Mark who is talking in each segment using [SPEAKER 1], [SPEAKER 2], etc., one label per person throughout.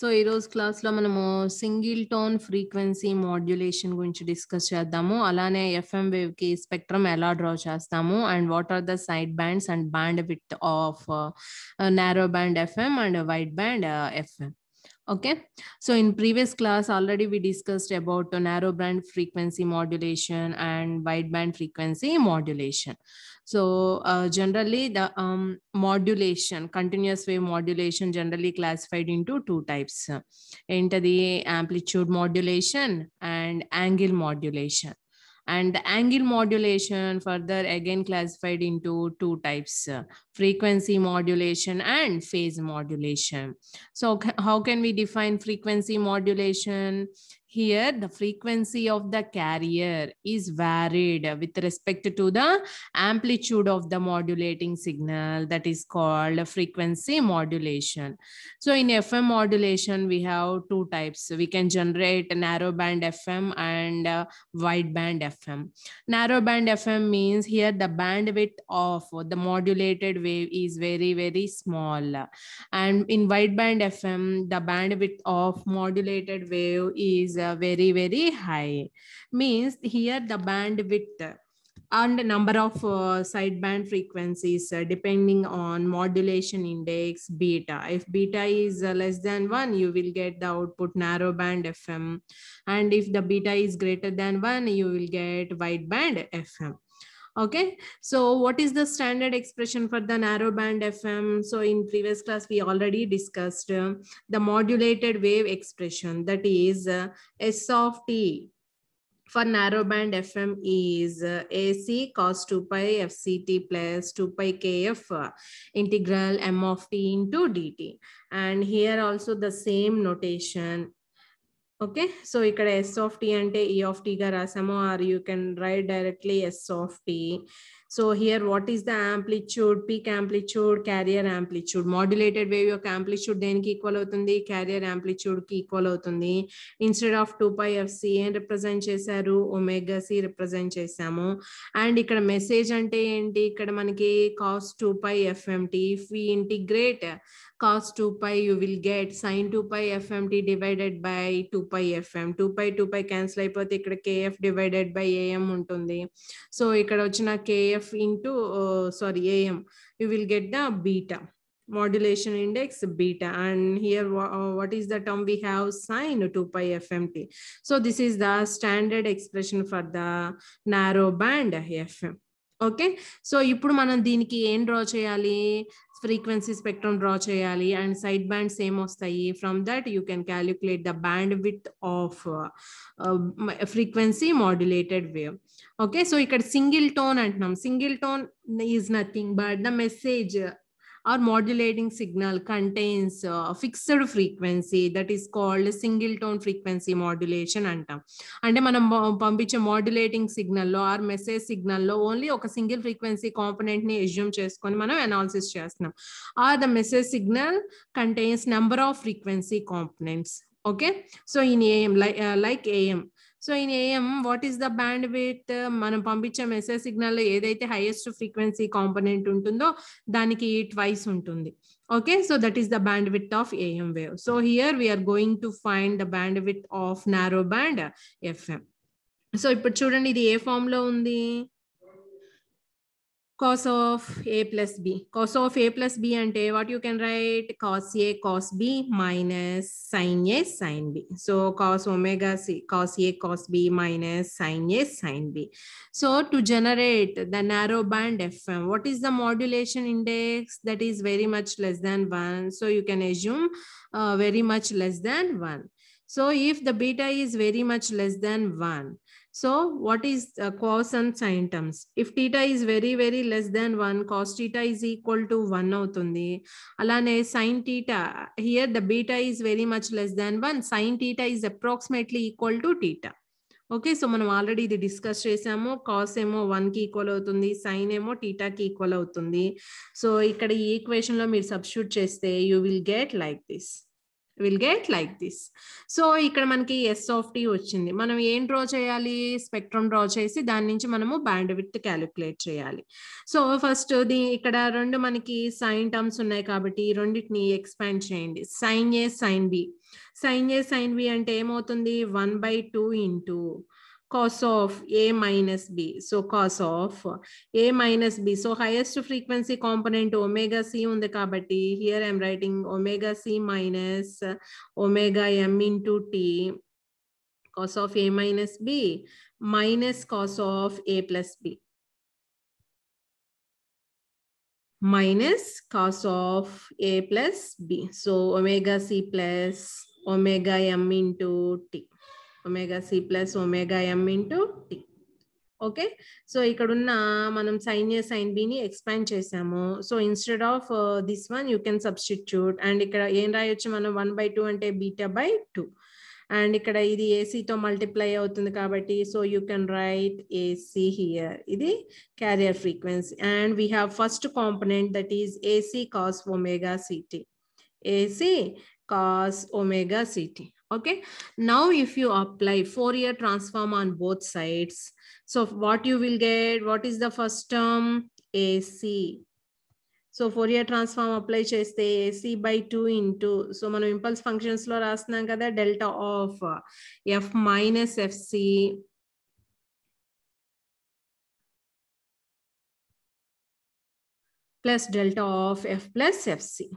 [SPEAKER 1] So ఈరోజు క్లాస్లో మనము సింగిల్ టోన్ ఫ్రీక్వెన్సీ మాడ్యులేషన్ గురించి డిస్కస్ చేద్దాము అలానే ఎఫ్ఎం వేవ్కి స్పెక్ట్రమ్ ఎలా డ్రా చేస్తాము and what are the side bands and bandwidth of narrow band FM and wide band FM Okay, so in previous class already we discussed about narrowband frequency modulation and wideband frequency modulation. So uh, generally the um, modulation, continuous wave modulation generally classified into two types, into the amplitude modulation and angle modulation and the angle modulation further again classified into two types uh, frequency modulation and phase modulation so how can we define frequency modulation here the frequency of the carrier is varied with respect to the amplitude of the modulating signal that is called frequency modulation so in fm modulation we have two types we can generate narrow band fm and uh, wide band fm narrow band fm means here the bandwidth of the modulated wave is very very small and in wide band fm the bandwidth of modulated wave is very, very high. Means here the bandwidth and number of uh, sideband frequencies uh, depending on modulation index beta. If beta is uh, less than 1, you will get the output narrowband FM. And if the beta is greater than 1, you will get wideband FM. Okay, so what is the standard expression for the narrowband FM? So in previous class, we already discussed uh, the modulated wave expression that is uh, S of t for narrowband FM is uh, AC cos 2 pi FCT plus 2 pi KF uh, integral M of t into dt. And here also the same notation Okay, so we could S of T and E of T or you can write directly S of T. So here, what is the amplitude, peak amplitude, carrier amplitude? Modulated wave యొక్క amplitude దేనికి equal అవుతుంది carrier amplitude ki equal అవుతుంది instead of two pi F and represent chesaru, omega C represent chesamo. And and ఇక్కడ message అంటే ఏంటి ఇక్కడ మనకి cos two pi FMT if we integrate cos 2 pi you will get sin 2 pi fmt divided by 2 pi fm 2 pi 2 pi cancel అయిపోతే ఇక్కడ kf divided by am ఉంటుంది so ఇక్కడ వచ్చిన kf into, uh, sorry, AM, you will get the beta modulation index beta and here uh, what is the term we have sine 2 pi fmt so this is the standard expression for the narrow band fm okay so ఇప్పుడు మనం దీనికి ఏం draw చేయాలి frequency spectrum draw చేయాలి and side bands ఏమొస్తాయి from that you can calculate the bandwidth of frequency modulated wave okay so ఇక్కడ single tone అంటున్నాం single tone is nothing but the message or modulating signal contains fixed frequency that is called single tone frequency modulation అంటాం అంటే మనం పంపించే modulating సిగ్నల్లో or message సిగ్నల్లో only ఒక single frequency component ని ఎజ్యూమ్ చేసుకొని మనం అనాలిసిస్ చేస్తున్నాం or the message signal contains number of frequency components okay so in AM like AM so in AM what is the bandwidth మనం పంపించే message signal ఏదైతే highest frequency component ఉంటుందో దానికి twice ఉంటుంది okay so that is the bandwidth of AM wave so here we are going to find the bandwidth of narrow band FM so ఇప్పుడు చూడండి ఇది ఏ form లో ఉంది cos of a plus b. Cos of a plus b a what you can write cos a cos b minus sin a sin b. So cos omega c cos a cos b minus sin a sin b. So to generate the narrow band FM, what is the modulation index? That is very much less than 1. So you can assume uh, very much less than 1. So if the beta is very much less than 1, So what is uh, cos and sin terms? If theta is very, very less than 1, cos theta is equal to 1 avutundi. Alane sin theta, here the beta is very much less than 1. sin theta is approximately equal to theta. Okay so మనం already ఇది discuss చేసాము cos ఏమో వన్కి equal అవుతుంది sign ఏమో టీటాకి equal అవుతుంది so ఇక్కడ ఈ ఈక్వేషన్లో మీరు సబ్స్టిట్యూట్ చేస్తే you will get like this will get like this so ఇక్కడ మనకి ఎస్ ఆఫ్ టీ వచ్చింది మనం ఏం డ్రా చేయాలి స్పెక్ట్రమ్ డ్రా చేసి దాని నుంచి మనము బ్యాండ్ విత్ క్యాలిక్యులేట్ చేయాలి సో ఫస్ట్ దీ ఇక్కడ రెండు మనకి సైన్ టర్మ్స్ ఉన్నాయి కాబట్టి రెండింటిని ఎక్స్పాండ్ చేయండి sine A sine B sine A sine B అంటే ఏమవుతుంది one by two into cos of A minus B. So cos of A minus B. So highest frequency component omega C undi kabati. Here I am writing omega C minus omega M into T cos of A minus B minus cos of A plus B. minus cos of A plus B. So omega C plus omega M into T. Omega C plus omega M into T okay so ఇక్కడ ఉన్న మనం sine A sine బిని expand చేసాము so instead of this one you can substitute and ఇక్కడ ఏం రాయొచ్చు మనం one by two అంటే బీటా బై టూ అండ్ ఇక్కడ ఇది ఏసీతో మల్టిప్లై అవుతుంది కాబట్టి so you can write AC here ఇది carrier frequency and we have first component that is AC cos omega CT AC cos omega CT okay now if you apply Fourier transform on both sides so what you will get what is the first term ac so Fourier year transform apply chaste ac by 2 into so manu impulse functions as rasnam kada delta of uh, f minus fc plus delta of f plus fc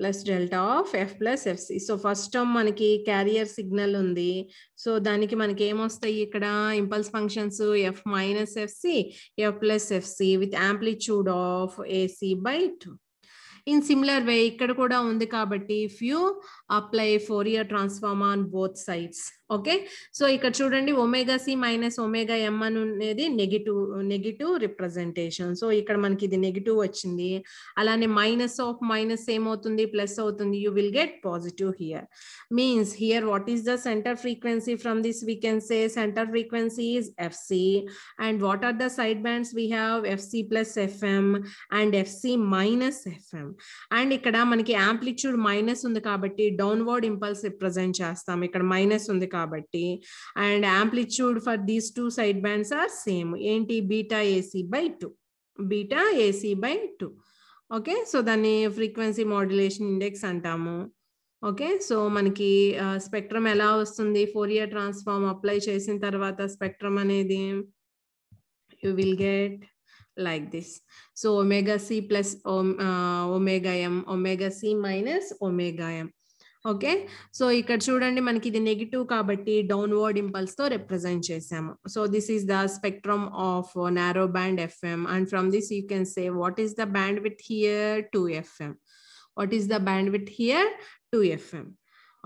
[SPEAKER 1] plus delta of F plus FC so first term మనకి carrier signal ఉంది so దానికి మనకి ఏమొస్తాయి ఇక్కడ impulse functions F minus FC F plus FC with amplitude of AC by two in similar way ఇక్కడ కూడా ఉంది కాబట్టి if you apply Fourier transform on both sides okay so ఇక్కడ చూడండి omega C minus omega M అని అనేది negative negative representation so ఇక్కడ మనకి ఇది నెగిటివ్ వచ్చింది అలానే మైనస్ ఆఫ్ మైనస్ ఏమవుతుంది ప్లస్ అవుతుంది you will get positive here means here what is the centre frequency from this we can say centre frequency is FC and what are the side bands we have FC plus FM and FC minus FM and ఇక్కడ మనకి amplitude minus ఉంది కాబట్టి downward impulse represent చేస్తాం ఇక్కడ minus ఉంది కాబట్టి and amplitude for these two side bands are same ఏంటి beta AC by two beta AC by two okay so దాన్ని ఫ్రీక్వెన్సీ మాడ్యులేషన్ ఇండెక్స్ అంటాము ఓకే సో మనకి స్పెక్ట్రమ్ ఎలా వస్తుంది ఫోర్ ఇయర్ ట్రాన్స్ఫార్మ్ అప్లై చేసిన తర్వాత స్పెక్ట్రమ్ అనేది you will get like this so omega C plus um, M omega C minus omega M Okay, so you can student the negative downward impulse to represent. So this is the spectrum of narrow band FM. And from this, you can say what is the bandwidth here? to FM. What is the bandwidth here? to FM.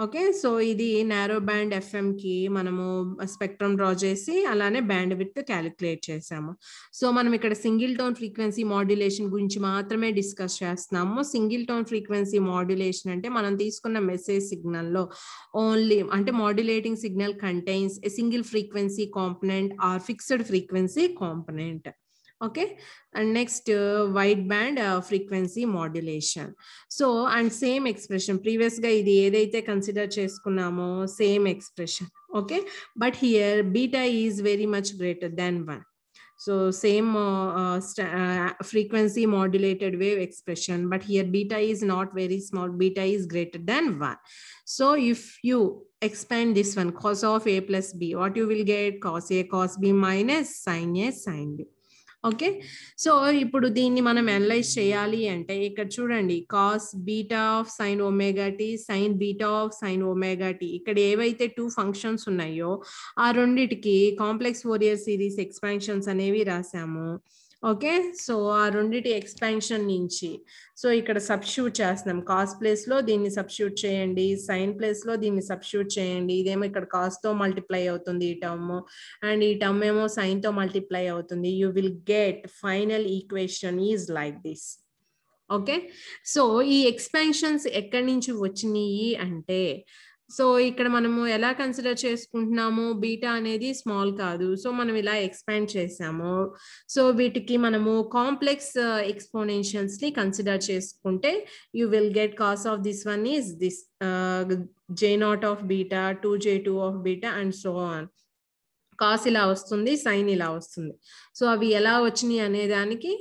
[SPEAKER 1] Okay so ఇది narrow band ఎఫ్ఎంకి మనము spectrum draw చేసి అలానే bandwidth calculate చేసాము so మనం ఇక్కడ single tone frequency modulation గురించి మాత్రమే డిస్కస్ చేస్తున్నాము సింగిల్ టోన్ ఫ్రీక్వెన్సీ మాడ్యులేషన్ అంటే మనం తీసుకున్న మెసేజ్ సిగ్నల్ లో ఓన్లీ అంటే modulating signal contains a single frequency component or fixed frequency component okay and next uh, wideband uh, frequency modulation so and same expression previous ga idi edaithe consider cheskunamo same expression okay but here beta is very much greater than 1 so same uh, frequency modulated wave expression but here beta is not very small beta is greater than 1 so if you expand this one cos of a plus b what you will get cos a cos b minus sine a sine b okay so ఇప్పుడు దీన్ని మనం analyse చేయాలి అంటే ఇక్కడ చూడండి cos beta of sine omega t sine beta of sine omega t ఇక్కడ ఏవైతే two functions ఉన్నాయో ఆ రెండిటికి కాంప్లెక్స్ ఫోరియర్ సిరీస్ ఎక్స్పాన్షన్స్ అనేవి రాసాము ఓకే సో ఆ రెండిటి ఎక్స్పాన్షన్ నుంచి సో ఇక్కడ సబ్స్ట్యూట్ చేస్తున్నాం కాస్ ప్లేస్లో దీన్ని సబ్స్ట్యూట్ చేయండి సైన్ ప్లేస్లో దీన్ని సబ్స్ట్యూట్ చేయండి ఇదేమో ఇక్కడ కాస్తో మల్టిప్లై అవుతుంది ఈ టర్మ్ అండ్ ఈ టర్మ్ ఏమో సైన్తో మల్టిప్లై అవుతుంది you will get final equation is like this okay so ఈ ఎక్స్పాన్షన్స్ ఎక్కడి నుంచి వచ్చినాయి అంటే సో ఇక్కడ మనము ఎలా కన్సిడర్ చేసుకుంటున్నాము బీటా అనేది స్మాల్ కాదు సో మనం ఇలా ఎక్స్పాండ్ చేసాము సో వీటికి మనము కాంప్లెక్స్ ఎక్స్పోనెన్షియల్స్ uh, ని కన్సిడర్ చేసుకుంటే you will get cos of this one is this J naught of beta two J two of beta and so on cos ఇలా వస్తుంది సైన్ ఇలా వస్తుంది సో అవి ఎలా వచ్చినాయి అనే దానికి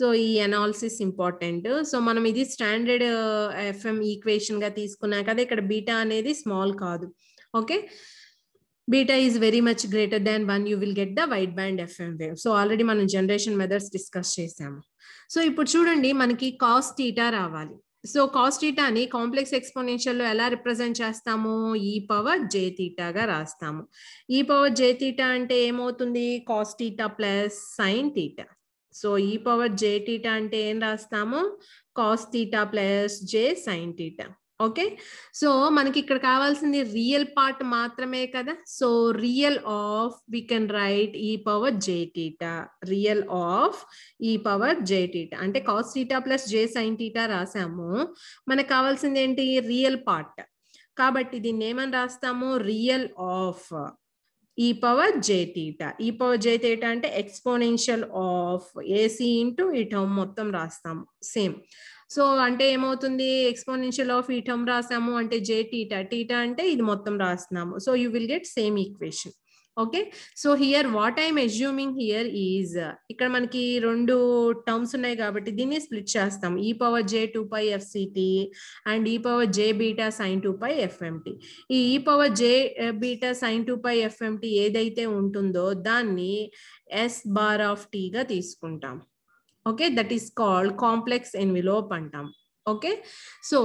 [SPEAKER 1] సో ఈ అనాలిసిస్ ఇంపార్టెంట్ సో మనం ఇది స్టాండర్డ్ ఎఫ్ఎం ఈక్వేషన్ గా తీసుకున్నాం కదా ఇక్కడ బీటా అనేది స్మాల్ కాదు okay beta is very much greater than one you will get the wide band FM wave so already మనం జనరేషన్ మెథడ్స్ డిస్కస్ చేసాము సో ఇప్పుడు చూడండి మనకి కాస్ట్ టీటా రావాలి సో కాస్ట్ టీటాని కాంప్లెక్స్ ఎక్స్పోనెన్షియల్లో ఎలా రిప్రజెంట్ చేస్తాము ఈ పవర్ జే టీటాగా రాస్తాము ఈ పవర్ జే తీటా అంటే ఏమవుతుంది cos theta plus sine theta so e power J theta అంటే ఏం రాస్తాము cos theta plus J sine theta okay so మనకి ఇక్కడ కావాల్సింది రియల్ పార్ట్ మాత్రమే కదా so real of we can write e power J theta real of e power J theta అంటే cos theta plus J sine theta రాసాము మనకు కావాల్సింది ఏంటి రియల్ పార్ట్ కాబట్టి దీన్ని ఏమని రాస్తాము real of e power J theta e power J theta అంటే ఎక్స్పోనెన్షియల్ ఆఫ్ ఏసీ ఇంటూ ఈ టర్మ్ మొత్తం రాస్తాము సేమ్ సో అంటే ఏమవుతుంది ఎక్స్పోనెన్షియల్ ఆఫ్ ఈ టర్మ్ రాసాము అంటే జే టీటా టీటా అంటే ఇది మొత్తం రాస్తున్నాము so you will get same equation okay so here what I'm assuming here is ఇక్కడ మనకి రెండు టర్మ్స్ ఉన్నాయి కాబట్టి దీన్ని స్ప్లిట్ చేస్తాం e e e power J two pi F FCT and e power J beta sine two pi FMT e e power J beta sine two pi FMT ఏదైతే ఉంటుందో దాన్ని ఎస్ బార్ ఆఫ్ టీగా తీసుకుంటాం okay that is called complex envelope అంటాం okay so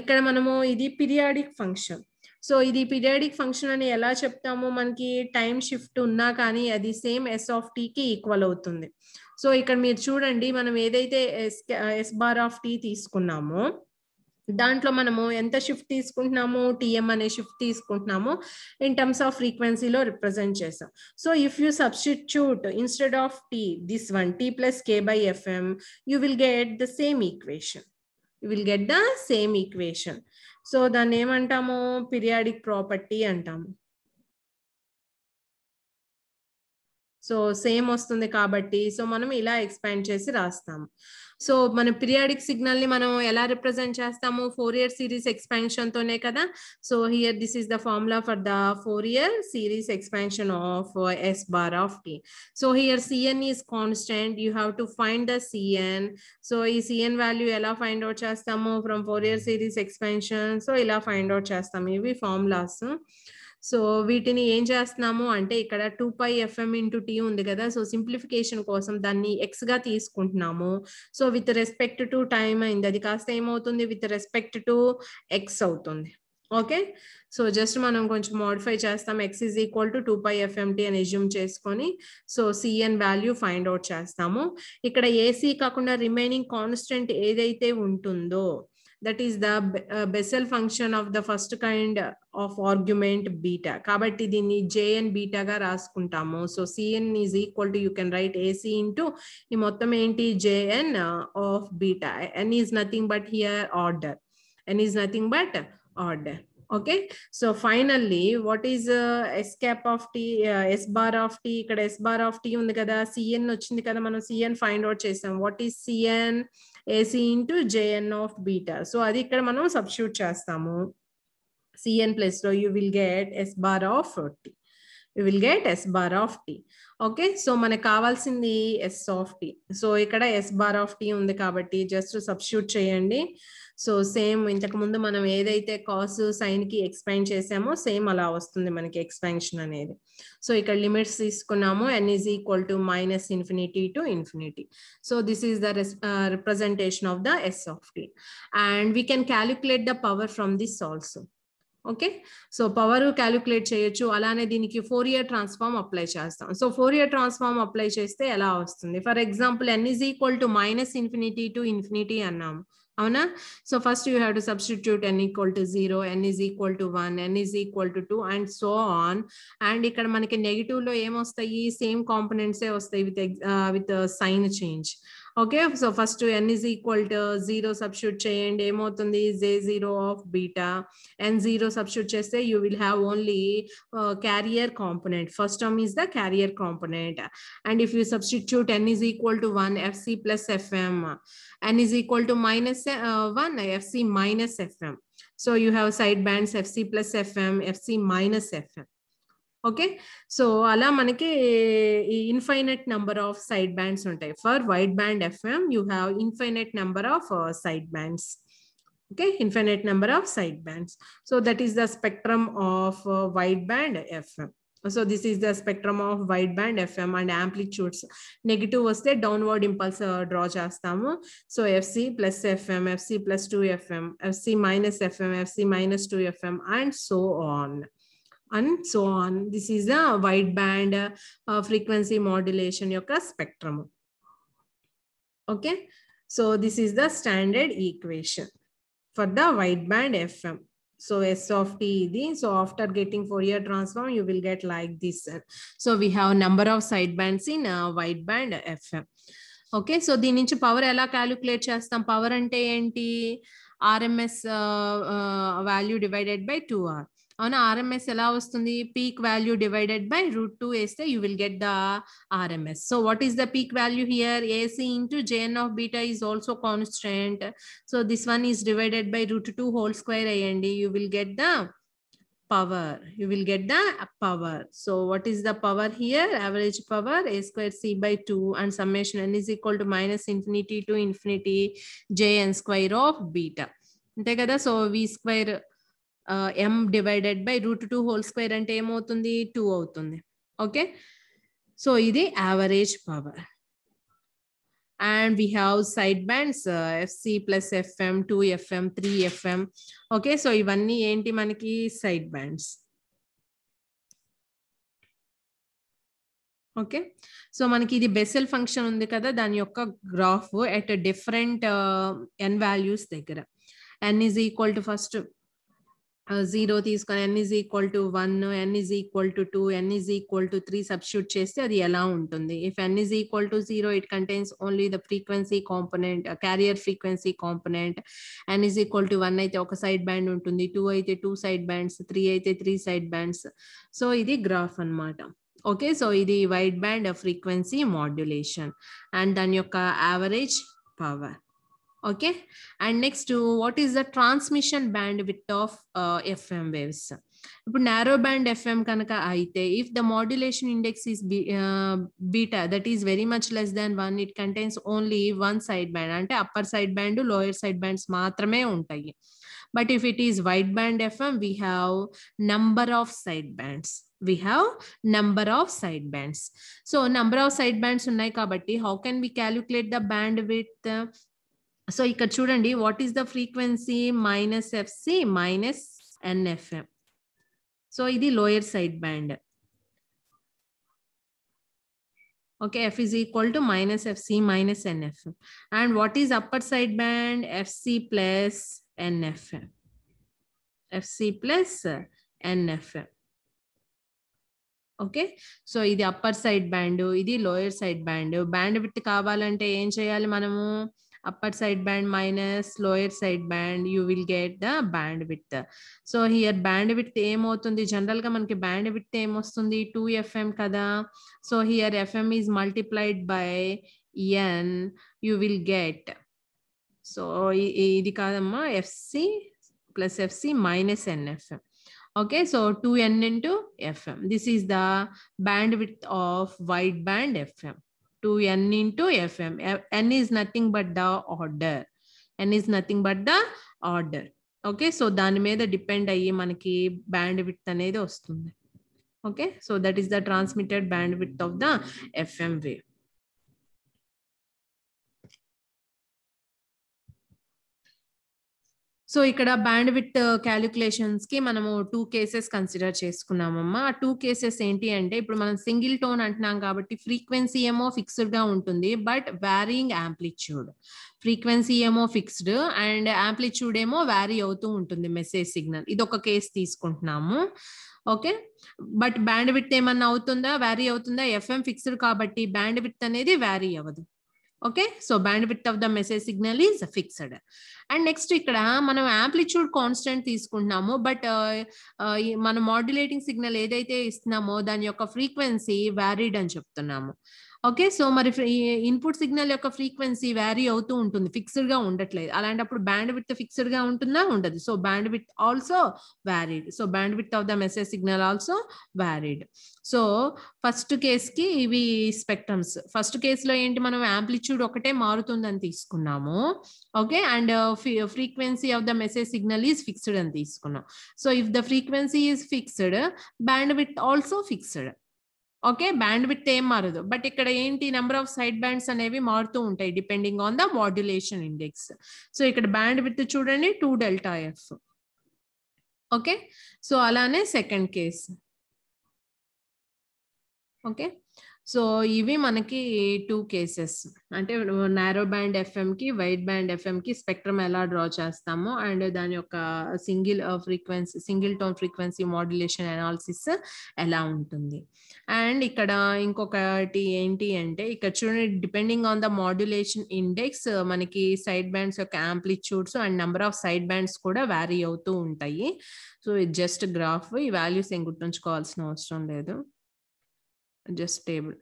[SPEAKER 1] ఇక్కడ మనము ఇది periodic function so ఇది పీరియాడిక్ ఫంక్షన్ అని ఎలా చెప్తామో మనకి టైం షిఫ్ట్ ఉన్నా కానీ అది సేమ్ ఎస్ ఆఫ్ టీకి ఈక్వల్ అవుతుంది సో ఇక్కడ మీరు చూడండి మనం ఏదైతే S S bar of T తీసుకున్నామో దాంట్లో మనము ఎంత షిఫ్ట్ తీసుకుంటున్నాము టీఎం అనే షిఫ్ట్ తీసుకుంటున్నాము ఇన్ టర్మ్స్ ఆఫ్ ఫ్రీక్వెన్సీలో రిప్రజెంట్ చేస్తాం so if you substitute instead of T this one T plus K by FM you will get the same equation you will get the same equation so దాన్ని ఏమంటాము periodic property అంటాము so same వస్తుంది కాబట్టి so మనం ఇలా expand చేసి రాస్తాము so మన పిరియాడిక్ సిగ్నల్ ని మనం ఎలా రిప్రజెంట్ చేస్తాము ఫోర్ ఇయర్ సిరీస్ ఎక్స్పాన్షన్ తోనే కదా so here this is the formula for the Fourier series expansion of S bar of T so here CN is constant you have to find the CN so ఈ CN value ఎలా find out చేస్తాము from Fourier series expansion so ఇలా find out చేస్తాము ఇవి formulas so వీటిని ఏం చేస్తున్నాము అంటే ఇక్కడ two pi FM into T ఉంది కదా సో సింప్లిఫికేషన్ కోసం దాన్ని ఎక్స్ గా తీసుకుంటున్నాము so with respect to time అయింది అది కాస్త ఏమవుతుంది విత్ రెస్పెక్ట్ టు ఎక్స్ అవుతుంది ఓకే సో జస్ట్ మనం కొంచెం మోడిఫై చేస్తాం X is equal to two pi FM T అని ఎజ్యూమ్ చేసుకొని so CN value find out చేస్తాము ఇక్కడ ఏసీ కాకుండా రిమైనింగ్ కాన్స్టెంట్ ఏదైతే ఉంటుందో that is the Bessel function of the first kind of argument beta కాబట్టి దీన్ని జేఎన్ బీటాగా రాసుకుంటాము so CN is equal to you can write AC into ఈ మొత్తం ఏంటి JN of beta N is nothing but here order N is nothing but order okay so finally what is S cap of T S bar of T ఇక్కడ S bar of T ఉంది కదా CN వచ్చింది కదా మనం CN find out చేసాం what is CN AC into JN of beta so అది ఇక్కడ మనం సబ్స్టిట్యూట్ చేస్తాము సిఎన్ ప్లస్ లో you will get S bar of T you will get S bar of T okay so మనకు కావాల్సింది S of T so ఇక్కడ S bar of T ఉంది కాబట్టి జస్ట్ సబ్స్టిట్యూట్ చేయండి సో సేమ్ ఇంతకుముందు మనం ఏదైతే కాస్ సైన్ కి ఎక్స్పెండ్ చేసామో సేమ్ అలా వస్తుంది మనకి ఎక్స్పెన్షన్ అనేది సో ఇక్కడ లిమిట్స్ తీసుకున్నాము N is equal to minus infinity to infinity so this is the representation of the S of T and we can calculate the power from this also okay so power calculate చేయొచ్చు అలానే దీనికి Fourier transform apply చేస్తాం so Fourier transform apply చేస్తే ఎలా వస్తుంది for example N is equal to minus infinity to infinity అన్నాము అవునా so first you have to substitute N equal to zero N is equal to one N is equal to two and so on and ఇక్కడ మనకి నెగిటివ్లో ఏమొస్తాయి same కాంపనెంట్సే వస్తాయి with with sign change Okay, so first to n is equal to 0 substitute chain, m out on the j0 of beta, n0 substitute chest, you will have only uh, carrier component. First term is the carrier component. And if you substitute n is equal to 1, fc plus fm, n is equal to uh, 1, fc minus fm. So you have sidebands, fc plus fm, fc minus fm. Okay, so infinite number of sidebands. For wideband FM, you have infinite number of uh, sidebands. Okay, infinite number of sidebands. So that is the spectrum of uh, wideband FM. So this is the spectrum of wideband FM and amplitudes. Negative was the downward impulse uh, draw chastam. So FC plus FM, FC plus 2 FM, FC minus FM, FC minus 2 FM, and so on and so on. This is the wideband uh, frequency modulation యొక్క spectrum. Okay, so this is the standard equation for the wideband FM. So S of t So after getting Fourier transform, you will get like this. So we have number of sidebands in a uh, wideband FM. Okay. So the నుంచి power ఎలా calculate చేస్తాం power అంటే RMS uh, uh, value divided by two R on RMS allows to the peak value divided by root 2 is you will get the RMS. So what is the peak value here? AC into JN of beta is also constant. So this one is divided by root 2 whole square and D. You will get the power. You will get the power. So what is the power here? Average power A square C by 2 and summation N is equal to minus infinity to infinity JN square of beta. So V square M divided by root two whole square అంటే ఏమవుతుంది two అవుతుంది okay so ఇది average power and we have side bands uh, fc plus three 2fm 3fm okay so ఇవన్నీ ఏంటి మనకి side bands okay so మనకి ఇది Bessel function ఉంది కదా దాని యొక్క graph at different N values దగ్గర N is equal to first zero తీసుకొని N is equal to one N is equal to two N is equal to three substitute చేస్తే అది ఎలా ఉంటుంది if N is equal to zero it contains only the frequency component carrier frequency component N is equal to one అయితే ఒక side band ఉంటుంది two అయితే two side bands three అయితే three side bands so ఇది graph అనమాట okay so ఇది wide band frequency modulation and దాని యొక్క average power okay and next to what is the transmission bandwidth of uh, fm waves narrow band fm if the modulation index is uh, beta that is very much less than one it contains only one side band and upper side band lower side bands but if it is wideband fm we have number of side bands we have number of side bands so number of side bands how can we calculate the bandwidth so ఇక్కడ చూడండి what is the frequency minus FC minus NFM so ఇది lower side band okay F is equal to minus fc minus nfm and what is upper side band plus plus nfm fc plus NFM okay so ఇది upper side band ఇది lower side band bandwidth కావాలంటే ఏం చేయాలి మనము upper side band minus lower side band you will get the bandwidth so here bandwidth ఏమవుతుంది general గా మనకి bandwidth ఏమొస్తుంది టూ ఎఫ్ఎం కదా so here FM is multiplied by N you will get so ఇది కాదమ్మా FC plus FC minus NFM okay so 2n into fm this is the bandwidth of wideband fm to n into FM N is nothing but the order N is nothing but the order okay so దాని మీద depend అయ్యి మనకి bandwidth అనేది వస్తుంది okay so that is the transmitted bandwidth of the FM wave so ఇక్కడ bandwidth calculations కి మనము two cases consider చేసుకున్నామమ్మా ఆ టూ కేసెస్ ఏంటి అంటే ఇప్పుడు మనం సింగిల్ టోన్ అంటున్నాం కాబట్టి ఫ్రీక్వెన్సీ ఏమో ఫిక్స్డ్ గా ఉంటుంది బట్ వ్యారీయింగ్ యాంప్లిట్యూడ్ ఫ్రీక్వెన్సీ ఏమో ఫిక్స్డ్ అండ్ యాంప్లిట్యూడ్ ఏమో వ్యారీ అవుతూ ఉంటుంది మెసేజ్ సిగ్నల్ ఇది ఒక కేసు తీసుకుంటున్నాము ఓకే బట్ బ్యాండ్ విత్ ఏమన్నా అవుతుందా వ్యారీ అవుతుందా ఎఫ్ఎం ఫిక్స్డ్ కాబట్టి బ్యాండ్ విత్ అనేది వ్యారీ అవ్వదు okay so bandwidth of the message signal is fixed and next ఇక్కడ మనం యాంప్లిట్యూడ్ కాన్స్టెంట్ తీసుకుంటున్నాము బట్ మనం మాడ్యులేటింగ్ సిగ్నల్ ఏదైతే ఇస్తున్నామో దాని యొక్క ఫ్రీక్వెన్సీ వ్యారీడ్ అని చెప్తున్నాము ఓకే సో మరి ఇన్పుట్ సిగ్నల్ యొక్క ఫ్రీక్వెన్సీ వ్యారీ అవుతూ ఉంటుంది ఫిక్స్డ్ గా ఉండట్లేదు అలాంటప్పుడు బ్యాండ్ విత్ ఫిక్స్డ్ గా ఉంటుందా ఉండదు so bandwidth also varied so bandwidth of the message signal also varied so first case కి ఇవి స్పెక్ట్రమ్స్ ఫస్ట్ కేసులో ఏంటి మనం ఆంప్లిట్యూడ్ ఒకటే మారుతుందని తీసుకున్నాము okay and frequency of the message signal is fixed అని తీసుకున్నాం so if the frequency is fixed bandwidth also fixed okay bandwidth ఏం మారదు బట్ ఇక్కడ ఏంటి నెంబర్ ఆఫ్ సైడ్ బ్యాండ్స్ అనేవి మారుతూ ఉంటాయి depending on the modulation index so ఇక్కడ బ్యాండ్ విత్ చూడండి two delta F okay so అలానే సెకండ్ కేసు ఓకే సో ఇవి మనకి టూ కేసెస్ అంటే నారో బ్యాండ్ ఎఫ్ఎంకి వైట్ బ్యాండ్ ఎఫ్ఎంకి స్పెక్ట్రమ్ ఎలా డ్రా చేస్తాము అండ్ దాని యొక్క single frequency single tone frequency modulation analysis ఎలా ఉంటుంది అండ్ ఇక్కడ ఇంకొకటి ఏంటి అంటే ఇక్కడ చూడండి depending on the modulation index మనకి సైడ్ బ్యాండ్స్ యొక్క amplitudes and number of side bands కూడా వ్యారీ అవుతూ ఉంటాయి సో ఇట్ జస్ట్ గ్రాఫ్ ఈ వాల్యూస్ ఏం గుర్తుంచుకోవాల్సిన అవసరం లేదు just table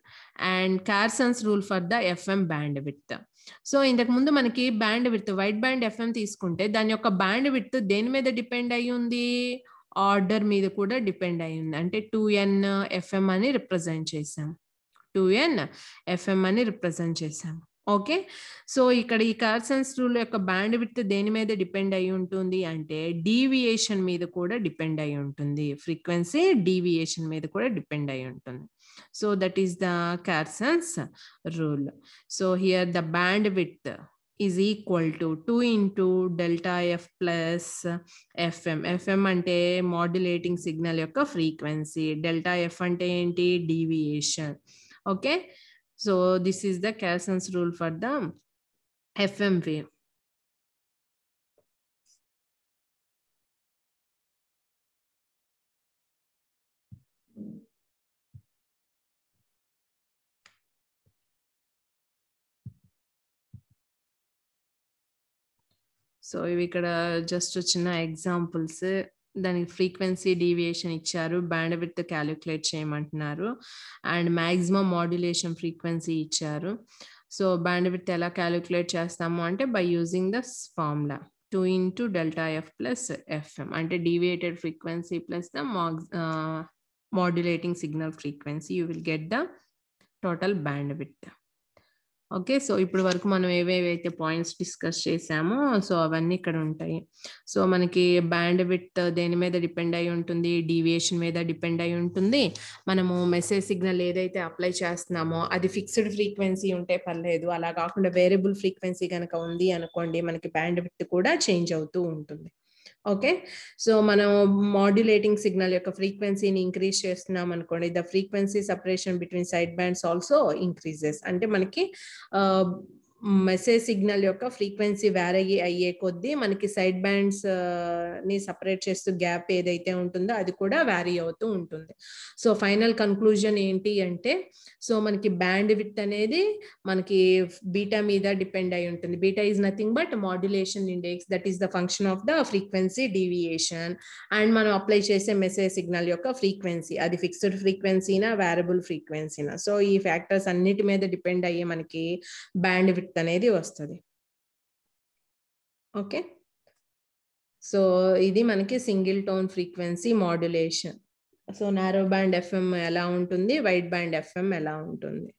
[SPEAKER 1] and Carson's rule for the FM bandwidth so ఇంతకు ముందు మనకి bandwidth wide band FM తీసుకుంటే దాని యొక్క బ్యాండ్ విత్ దేని మీద డిపెండ్ అయి ఉంది ఆర్డర్ మీద కూడా డిపెండ్ అయి ఉంది అంటే టూ ఎన్ ఎఫ్ఎం అని రిప్రజెంట్ చేసాం టూ ఎన్ ఎఫ్ఎం అని రిప్రజెంట్ చేసాం ఓకే సో ఇక్కడ ఈ కార్సన్స్ రూల్ యొక్క బ్యాండ్ విత్ దేని మీద డిపెండ్ అయి ఉంటుంది అంటే డీవియేషన్ మీద కూడా డిపెండ్ అయి ఉంటుంది ఫ్రీక్వెన్సీ డీవియేషన్ మీద కూడా డిపెండ్ అయి ఉంటుంది so that is the Carson's rule so here the bandwidth is equal to two into delta F plus FM FM అంటే మాడ్యులేటింగ్ సిగ్నల్ యొక్క ఫ్రీక్వెన్సీ డెల్టా ఎఫ్ అంటే ఏంటి deviation okay So this is the Kelsen's rule for the FMV. So we could uh, just to touch an examples. దానికి frequency deviation ఇచ్చారు bandwidth calculate చేయమంటున్నారు and maximum modulation frequency ఇచ్చారు so bandwidth ఎలా calculate చేస్తాము అంటే by using the formula two into delta F plus FM అంటే deviated frequency plus the modulating signal frequency you will get the total bandwidth okay so ఇప్పుడు వరకు మనం ఏవేవైతే points discuss చేసామో so అవన్నీ ఇక్కడ ఉంటాయి సో మనకి బ్యాండ్ విత్ దేని మీద డిపెండ్ అయి ఉంటుంది డీవియేషన్ మీద డిపెండ్ అయి ఉంటుంది మనము మెసేజ్ సిగ్నల్ ఏదైతే అప్లై చేస్తున్నామో అది ఫిక్స్డ్ ఫ్రీక్వెన్సీ ఉంటే పర్లేదు అలా కాకుండా వేరియబుల్ ఫ్రీక్వెన్సీ కనుక ఉంది అనుకోండి మనకి బ్యాండ్ విత్ కూడా చేంజ్ అవుతూ ఉంటుంది ఓకే సో మనం మాడ్యులేటింగ్ సిగ్నల్ యొక్క ఫ్రీక్వెన్సీని ఇంక్రీజ్ చేస్తున్నాం అనుకోండి the frequency separation between side bands also increases అంటే మనకి uh, మెసేజ్ సిగ్నల్ యొక్క ఫ్రీక్వెన్సీ వ్యారీ అయ్యే కొద్దీ మనకి సైడ్ బ్యాండ్స్ ని సపరేట్ చేస్తూ గ్యాప్ ఏదైతే ఉంటుందో అది కూడా వ్యారీ అవుతూ ఉంటుంది సో ఫైనల్ కన్క్లూజన్ ఏంటి అంటే సో మనకి బ్యాండ్ విత్ అనేది మనకి బీటా మీద డిపెండ్ అయి ఉంటుంది beta is nothing but modulation index that is the function of the frequency deviation and మనం అప్లై చేసే మెసేజ్ సిగ్నల్ యొక్క ఫ్రీక్వెన్సీ అది ఫిక్స్డ్ ఫ్రీక్వెన్సీనా వేరబుల్ ఫ్రీక్వెన్సీనా సో ఈ ఫ్యాక్టర్స్ అన్నిటి మీద డిపెండ్ అయ్యే మనకి బ్యాండ్ ఎఫెక్ట్ అనేది వస్తుంది ఓకే సో ఇది మనకి single tone frequency modulation so narrow band FM ఎలా ఉంటుంది వైట్ బ్యాండ్ ఎఫ్ఎం ఎలా ఉంటుంది